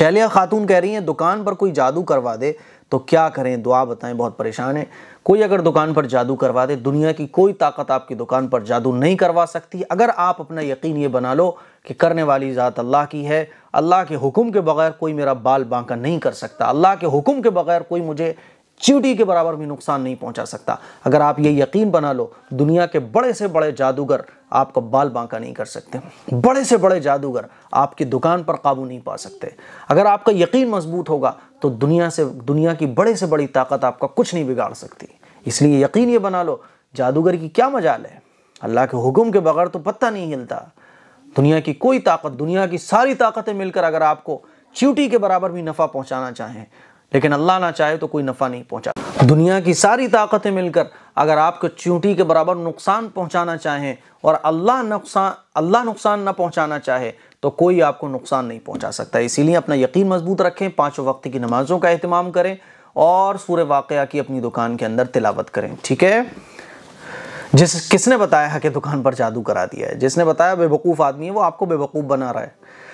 शैलिया खातून कह रही हैं दुकान पर कोई जादू करवा दे तो क्या करें दुआ बताएं बहुत परेशान है कोई अगर दुकान पर जादू करवा दे दुनिया की कोई ताकत आपकी दुकान पर जादू नहीं करवा सकती अगर आप अपना यकीन ये बना लो कि करने वाली ज़ात अल्लाह की है अल्लाह के हुक्म के बगैर कोई मेरा बाल बांका नहीं कर सकता अल्लाह के हुक्म के बगैर कोई मुझे चीटी के बराबर भी नुकसान नहीं पहुंचा सकता अगर आप ये यकीन बना लो दुनिया के बड़े से बड़े जादूगर आपका बाल बांका नहीं कर सकते बड़े से बड़े जादूगर आपकी दुकान पर काबू नहीं पा सकते अगर आपका यकीन मजबूत होगा तो दुनिया से दुनिया की बड़े से बड़ी ताकत आपका कुछ नहीं बिगाड़ सकती इसलिए यकीन ये बना लो जादूगर की क्या मजाल है अल्लाह के हुक्म के बगैर तो पत्ता नहीं हिलता दुनिया की कोई ताकत दुनिया की सारी ताकतें मिलकर अगर आपको चीटी के बराबर भी नफ़ा पहुंचाना चाहें लेकिन अल्लाह ना चाहे तो कोई नफ़ा नहीं पहुंचा दुनिया की सारी ताकतें मिलकर अगर आपको चूंटी के बराबर नुकसान पहुंचाना चाहें और अल्लाह नुकसान अल्लाह नुकसान ना पहुंचाना चाहे तो कोई आपको नुकसान नहीं पहुंचा सकता इसीलिए अपना यकीन मजबूत रखें पाँचों वक्त की नमाज़ों का अहतमाम करें और सूर्य वाक़ की अपनी दुकान के अंदर तिलावत करें ठीक है जिस किसने बताया कि दुकान पर जादू करा दिया है जिसने बताया बेवकूफ़ आदमी है वो आपको बेवकूफ़ बना रहा है